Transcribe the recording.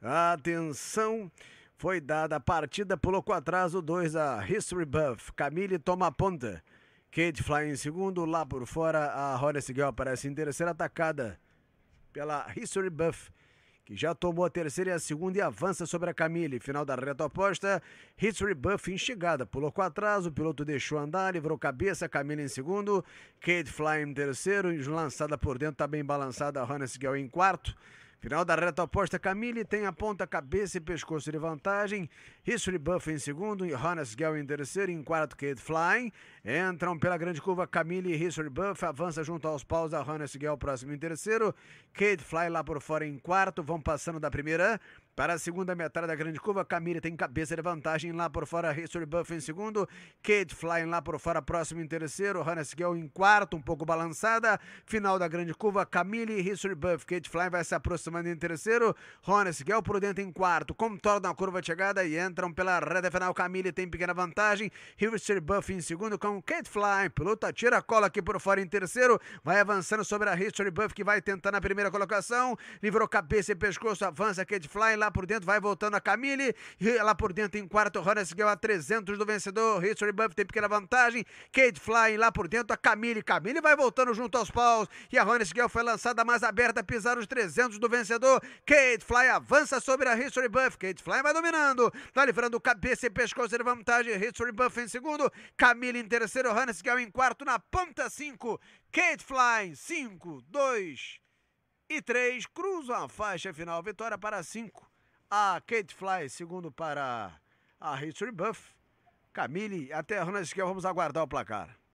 Atenção, foi dada a partida, pulou com atraso 2 a History Buff. Camille toma a ponta. Kate Fly em segundo, lá por fora a Rory Siguel aparece em terceira atacada pela History Buff, que já tomou a terceira e a segunda e avança sobre a Camille. Final da reta oposta, History Buff instigada, pulou com atraso, o piloto deixou andar, livrou cabeça, Camille em segundo, Kate Fly em terceiro, lançada por dentro, está bem balançada a Rory Siguel em quarto. Final da reta oposta, Camille tem a ponta, cabeça e pescoço de vantagem. History Buff em segundo, e Hannes Gell em terceiro, em quarto, Kate Flying. Entram pela grande curva Camille e History Buff, avança junto aos paus da Hannes Gell, próximo em terceiro. Kate Fly lá por fora em quarto, vão passando da primeira. Para a segunda metade da grande curva, Camille tem cabeça de vantagem lá por fora, History Buff em segundo, Kate Flying lá por fora, próximo em terceiro, Hannes Gell em quarto, um pouco balançada. Final da grande curva, Camille, History Buff, Kate Flying vai se aproximando em terceiro, Hannes Gell por dentro em quarto, contorna a curva de chegada e entram pela reta final. Camille tem pequena vantagem, History Buff em segundo com Kate Flying, piloto tira a cola aqui por fora em terceiro, vai avançando sobre a History Buff que vai tentar na primeira colocação, livrou cabeça e pescoço, avança Kate Flying lá lá por dentro, vai voltando a Camille, lá por dentro em quarto, Horace Gale a 300 do vencedor, History Buff tem pequena vantagem, Kate Flying lá por dentro, a Camille, Camille vai voltando junto aos paus, e a Horace Gale foi lançada mais aberta, pisar os 300 do vencedor, Kate Fly avança sobre a History Buff, Kate Fly vai dominando, tá livrando cabeça e pescoço de vantagem, History Buff em segundo, Camille em terceiro, Horace Gale em quarto, na ponta 5, Kate Fly 5, 2 e 3, cruzam a faixa final, vitória para 5 a Kate Fly, segundo para a History Buff. Camille, até a Esquerda, vamos aguardar o placar.